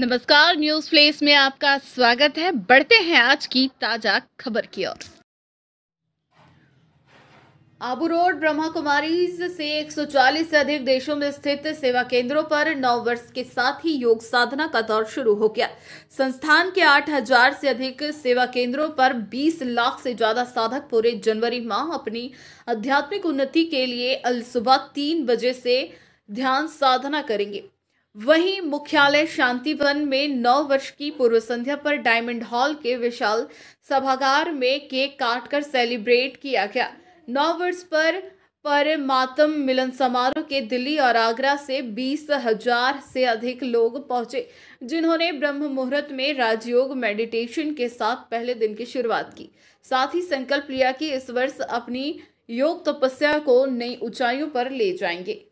नमस्कार news place में आपका स्वागत है बढ़ते हैं आज की ताजा खबर की ओर आबू रोड ब्रह्मा कुमारी से 140 से अधिक देशों में स्थित सेवा केंद्रों पर नौ वर्ष के साथ ही योग साधना का दौर शुरू हो गया संस्थान के 8000 से अधिक सेवा केंद्रों पर 20 लाख से ज्यादा साधक पूरे जनवरी माह अपनी आध्यात्मिक उन्नति के लिए अलसुबह तीन बजे से ध्यान साधना करेंगे वहीं मुख्यालय शांतिवन में नौ वर्ष की पूर्व संध्या पर डायमंड हॉल के विशाल सभागार में केक काटकर सेलिब्रेट किया गया नौ वर्ष पर पर मातम मिलन समारोह के दिल्ली और आगरा से बीस हजार से अधिक लोग पहुंचे जिन्होंने ब्रह्म मुहूर्त में राजयोग मेडिटेशन के साथ पहले दिन की शुरुआत की साथ ही संकल्प लिया कि इस वर्ष अपनी योग तपस्या को नई ऊंचाइयों पर ले जाएंगे